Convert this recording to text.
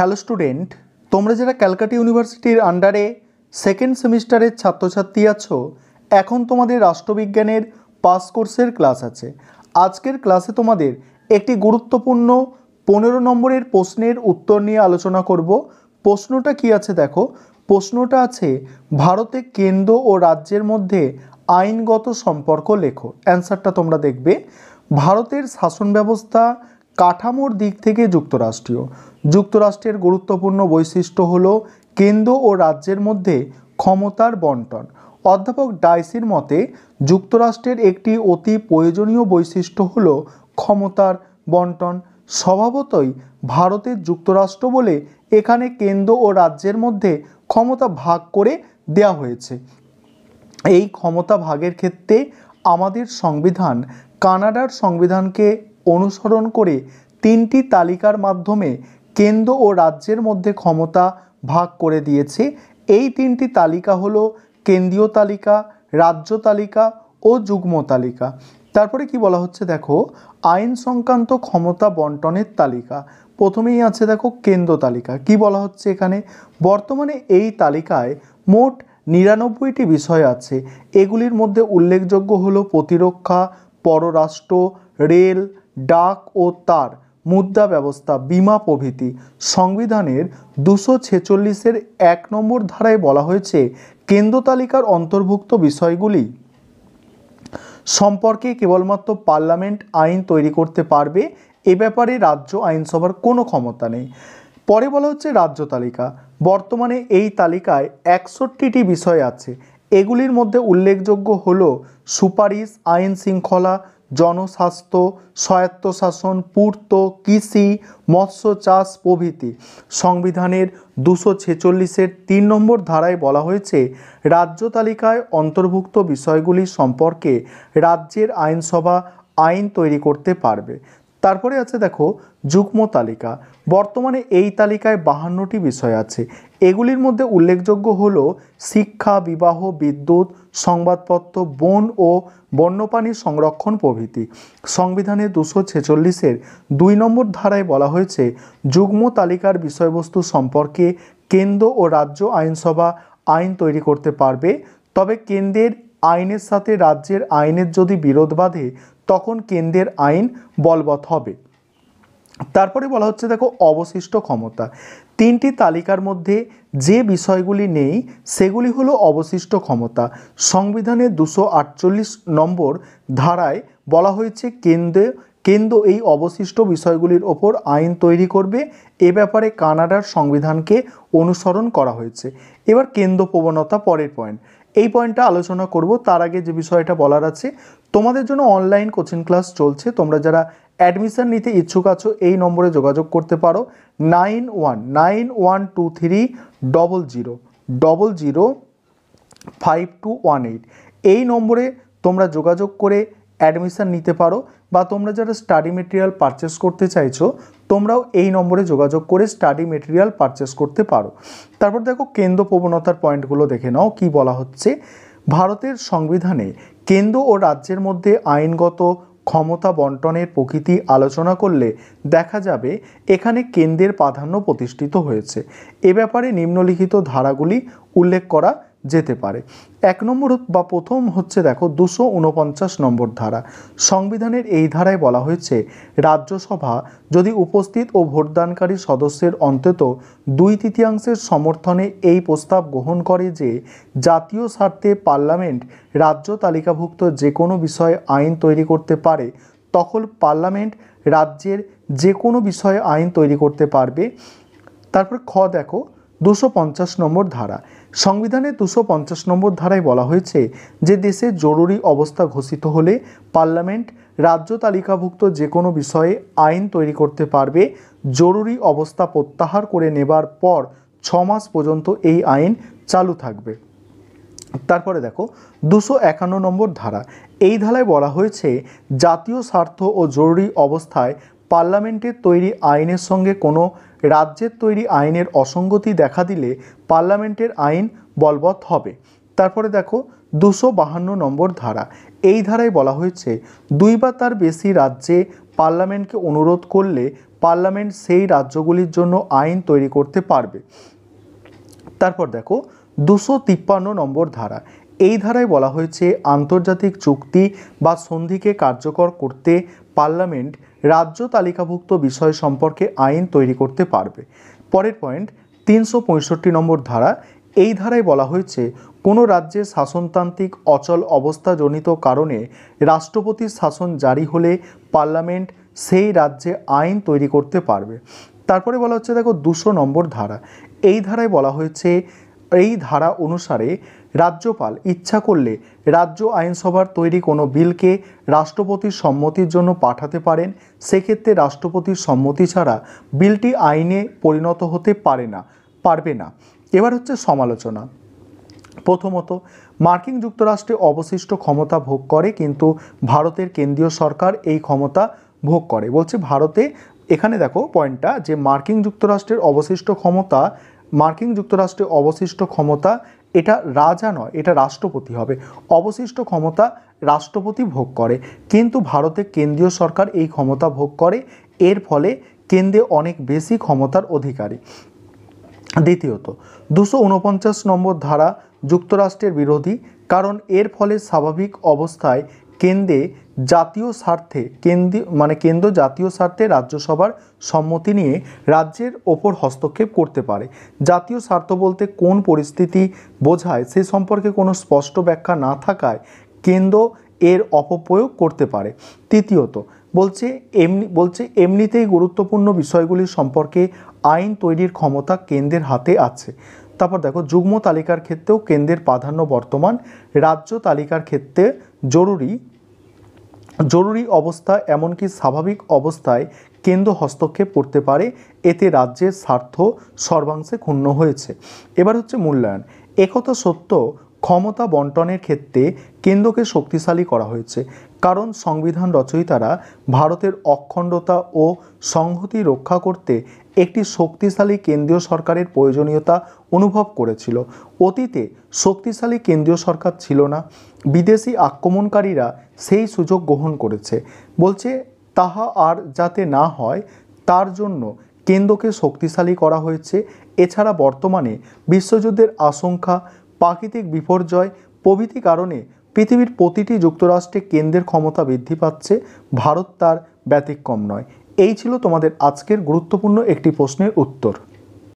hello student তোমরা যারা ক্যালকাটা ইউনিভার্সিটির আন্ডারে সেকেন্ড সেমিস্টারের ছাত্রছাত্রী আছো এখন তোমাদের রাষ্ট্রবিজ্ঞানের পাস কোর্সের ক্লাস আছে আজকের ক্লাসে তোমাদের একটি গুরুত্বপূর্ণ পনেরো নম্বরের প্রশ্নের উত্তর নিয়ে আলোচনা করব প্রশ্নটা কি আছে দেখো প্রশ্নটা আছে ভারতে কেন্দ্র ও রাজ্যের মধ্যে আইনগত সম্পর্ক লেখো অ্যান্সারটা তোমরা দেখবে ভারতের শাসন ব্যবস্থা কাঠামোর দিক থেকে যুক্তরাষ্ট্রীয় যুক্তরাষ্ট্রের গুরুত্বপূর্ণ বৈশিষ্ট্য হল কেন্দ্র ও রাজ্যের মধ্যে ক্ষমতার বন্টন অধ্যাপক ডাইসির মতে যুক্তরাষ্ট্রের একটি অতি প্রয়োজনীয় বৈশিষ্ট্য হল ক্ষমতার বন্টন স্বভাবতই ভারতের যুক্তরাষ্ট্র বলে এখানে কেন্দ্র ও রাজ্যের মধ্যে ক্ষমতা ভাগ করে দেয়া হয়েছে এই ক্ষমতা ভাগের ক্ষেত্রে আমাদের সংবিধান কানাডার সংবিধানকে অনুসরণ করে তিনটি তালিকার মাধ্যমে কেন্দ্র ও রাজ্যের মধ্যে ক্ষমতা ভাগ করে দিয়েছে এই তিনটি তালিকা হলো কেন্দ্রীয় তালিকা রাজ্য তালিকা ও যুগ্ম তালিকা তারপরে কি বলা হচ্ছে দেখো আইন সংক্রান্ত ক্ষমতা বন্টনের তালিকা প্রথমেই আছে দেখো কেন্দ্র তালিকা কি বলা হচ্ছে এখানে বর্তমানে এই তালিকায় মোট নিরানব্বইটি বিষয় আছে এগুলির মধ্যে উল্লেখযোগ্য হলো প্রতিরক্ষা পররাষ্ট্র রেল ডাক ও তার মুদ্রা ব্যবস্থা বিমা প্রভৃতি সংবিধানের দুশো ছেচল্লিশের এক নম্বর ধারায় বলা হয়েছে কেন্দ্র তালিকার অন্তর্ভুক্ত বিষয়গুলি সম্পর্কে কেবলমাত্র পার্লামেন্ট আইন তৈরি করতে পারবে এ ব্যাপারে রাজ্য আইনসভার কোনো ক্ষমতা নেই পরে বলা হচ্ছে রাজ্য তালিকা বর্তমানে এই তালিকায় একষট্টিটি বিষয় আছে এগুলির মধ্যে উল্লেখযোগ্য হল সুপারিশ আইন শৃঙ্খলা জনস্বাস্থ্য স্বায়ত্তশাসন পূর্ত কৃষি মৎস্য চাষ প্রভৃতি সংবিধানের দুশো ছেচল্লিশের তিন নম্বর ধারায় বলা হয়েছে রাজ্য তালিকায় অন্তর্ভুক্ত বিষয়গুলি সম্পর্কে রাজ্যের আইনসভা আইন তৈরি করতে পারবে তারপরে আছে দেখো যুগ্ম তালিকা বর্তমানে এই তালিকায় বাহান্নটি বিষয় আছে এগুলির মধ্যে উল্লেখযোগ্য হল শিক্ষা বিবাহ বিদ্যুৎ সংবাদপত্র বন ও বন্যপ্রাণী সংরক্ষণ প্রভৃতি সংবিধানে দুশো ছেচল্লিশের দুই নম্বর ধারায় বলা হয়েছে যুগ্ম তালিকার বিষয়বস্তু সম্পর্কে কেন্দ্র ও রাজ্য আইনসভা আইন তৈরি করতে পারবে তবে কেন্দ্রের আইনের সাথে রাজ্যের আইনের যদি বিরোধ বাধে তখন কেন্দ্রের আইন বলবৎ হবে তারপরে বলা হচ্ছে দেখো অবশিষ্ট ক্ষমতা তিনটি তালিকার মধ্যে যে বিষয়গুলি নেই সেগুলি হলো অবশিষ্ট ক্ষমতা সংবিধানের দুশো আটচল্লিশ নম্বর ধারায় বলা হয়েছে কেন্দ্রে কেন্দ্র এই অবশিষ্ট বিষয়গুলির ওপর আইন তৈরি করবে এ ব্যাপারে কানাডার সংবিধানকে অনুসরণ করা হয়েছে এবার কেন্দ্র প্রবণতা পরের পয়েন্ট এই পয়েন্টটা আলোচনা করব তার আগে যে বিষয়টা বলার আছে তোমাদের জন্য অনলাইন কোচিং ক্লাস চলছে তোমরা যারা অ্যাডমিশান নিতে ইচ্ছুক আছো এই নম্বরে যোগাযোগ করতে পারো nine one nine one two three double zero double zero five two one eight এই নম্বরে তোমরা যোগাযোগ করে অ্যাডমিশান নিতে পারো বা তোমরা যারা স্টাডি মেটেরিয়াল পারচেস করতে চাইছো তোমরাও এই নম্বরে যোগাযোগ করে স্টাডি মেটেরিয়াল পারচেস করতে পারো তারপর দেখো কেন্দ্র প্রবণতার পয়েন্টগুলো দেখে নাও কি বলা হচ্ছে ভারতের সংবিধানে কেন্দ্র ও রাজ্যের মধ্যে আইনগত ক্ষমতা বন্টনের প্রকৃতি আলোচনা করলে দেখা যাবে এখানে কেন্দ্রের প্রাধান্য প্রতিষ্ঠিত হয়েছে এ ব্যাপারে নিম্নলিখিত ধারাগুলি উল্লেখ করা যেতে পারে এক নম্বর বা প্রথম হচ্ছে দেখো দুশো উনপঞ্চাশ নম্বর ধারা সংবিধানের এই ধারায় বলা হয়েছে রাজ্যসভা যদি উপস্থিত ও ভোটদানকারী সদস্যের অন্তত দুই তৃতীয়াংশের সমর্থনে এই প্রস্তাব গ্রহণ করে যে জাতীয় স্বার্থে পার্লামেন্ট রাজ্য তালিকাভুক্ত যে কোনো বিষয়ে আইন তৈরি করতে পারে তখন পার্লামেন্ট রাজ্যের যে কোনো বিষয়ে আইন তৈরি করতে পারবে তারপর খ দেখো দুশো পঞ্চাশ নম্বর ধারা সংবিধানে দুশো পঞ্চাশ নম্বর ধারায় বলা হয়েছে যে দেশে জরুরি অবস্থা ঘোষিত হলে পার্লামেন্ট রাজ্য তালিকাভুক্ত যে কোনো বিষয়ে আইন তৈরি করতে পারবে জরুরি অবস্থা প্রত্যাহার করে নেবার পর ছ মাস পর্যন্ত এই আইন চালু থাকবে তারপরে দেখো দুশো একান্ন নম্বর ধারা এই ধারায় বলা হয়েছে জাতীয় স্বার্থ ও জরুরি অবস্থায় পার্লামেন্টের তৈরি আইনের সঙ্গে কোনো রাজ্যের তৈরি আইনের অসঙ্গতি দেখা দিলে পার্লামেন্টের আইন বলবৎ হবে তারপরে দেখো দুশো বাহান্ন নম্বর ধারা এই ধারায় বলা হয়েছে দুই বা তার বেশি রাজ্যে পার্লামেন্টকে অনুরোধ করলে পার্লামেন্ট সেই রাজ্যগুলির জন্য আইন তৈরি করতে পারবে তারপর দেখো দুশো তিপ্পান্ন নম্বর ধারা এই ধারায় বলা হয়েছে আন্তর্জাতিক চুক্তি বা সন্ধিকে কার্যকর করতে পার্লামেন্ট রাজ্য তালিকাভুক্ত বিষয় সম্পর্কে আইন তৈরি করতে পারবে পরের পয়েন্ট তিনশো নম্বর ধারা এই ধারায় বলা হয়েছে কোনো রাজ্যে শাসনতান্ত্রিক অচল অবস্থাজনিত কারণে রাষ্ট্রপতির শাসন জারি হলে পার্লামেন্ট সেই রাজ্যে আইন তৈরি করতে পারবে তারপরে বলা হচ্ছে দেখো দুশো নম্বর ধারা এই ধারায় বলা হয়েছে এই ধারা অনুসারে রাজ্যপাল ইচ্ছা করলে রাজ্য আইনসভার তৈরি কোনো বিলকে রাষ্ট্রপতির সম্মতির জন্য পাঠাতে পারেন সেক্ষেত্রে রাষ্ট্রপতির সম্মতি ছাড়া বিলটি আইনে পরিণত হতে পারে না পারবে না এবার হচ্ছে সমালোচনা প্রথমত মার্কিন যুক্তরাষ্ট্রে অবশিষ্ট ক্ষমতা ভোগ করে কিন্তু ভারতের কেন্দ্রীয় সরকার এই ক্ষমতা ভোগ করে বলছে ভারতে এখানে দেখো পয়েন্টটা যে মার্কিন যুক্তরাষ্ট্রের অবশিষ্ট ক্ষমতা মার্কিন যুক্তরাষ্ট্রে অবশিষ্ট ক্ষমতা এটা রাজা নয় এটা রাষ্ট্রপতি হবে অবশিষ্ট ক্ষমতা রাষ্ট্রপতি ভোগ করে কিন্তু ভারতে কেন্দ্রীয় সরকার এই ক্ষমতা ভোগ করে এর ফলে কেন্দ্রে অনেক বেশি ক্ষমতার অধিকারী দ্বিতীয়ত দুশো উনপঞ্চাশ নম্বর ধারা যুক্তরাষ্ট্রের বিরোধী কারণ এর ফলে স্বাভাবিক অবস্থায় কেন্দ্রে জাতীয় স্বার্থে কেন্দ্রীয় মানে কেন্দ্র জাতীয় স্বার্থে রাজ্যসভার সম্মতি নিয়ে রাজ্যের ওপর হস্তক্ষেপ করতে পারে জাতীয় স্বার্থ বলতে কোন পরিস্থিতি বোঝায় সে সম্পর্কে কোনো স্পষ্ট ব্যাখ্যা না থাকায় কেন্দ্র এর অপপ্রয়োগ করতে পারে তৃতীয়ত বলছে এমনি বলছে এমনিতেই গুরুত্বপূর্ণ বিষয়গুলি সম্পর্কে আইন তৈরির ক্ষমতা কেন্দ্রের হাতে আছে তারপর দেখো যুগ্ম তালিকার ক্ষেত্রেও কেন্দ্রের প্রাধান্য বর্তমান রাজ্য তালিকার ক্ষেত্রে জরুরি জরুরি অবস্থা এমনকি স্বাভাবিক অবস্থায় কেন্দ্র হস্তক্ষেপ করতে পারে এতে রাজ্যের স্বার্থ সর্বাংশে ক্ষুণ্ণ হয়েছে এবার হচ্ছে মূল্যায়ন একথা সত্য ক্ষমতা বন্টনের ক্ষেত্রে কেন্দ্রকে শক্তিশালী করা হয়েছে কারণ সংবিধান রচয়িতারা ভারতের অখণ্ডতা ও সংহতি রক্ষা করতে একটি শক্তিশালী কেন্দ্রীয় সরকারের প্রয়োজনীয়তা অনুভব করেছিল অতীতে শক্তিশালী কেন্দ্রীয় সরকার ছিল না বিদেশি আক্রমণকারীরা সেই সুযোগ গ্রহণ করেছে বলছে তাহা আর যাতে না হয় তার জন্য কেন্দ্রকে শক্তিশালী করা হয়েছে এছাড়া বর্তমানে বিশ্বযুদ্ধের আশঙ্কা প্রাকৃতিক বিপর্যয় প্রভৃতি কারণে পৃথিবীর প্রতিটি যুক্তরাষ্ট্রে কেন্দ্রের ক্ষমতা বৃদ্ধি পাচ্ছে ভারত তার ব্যতিক্রম নয় এই ছিল তোমাদের আজকের গুরুত্বপূর্ণ একটি প্রশ্নের উত্তর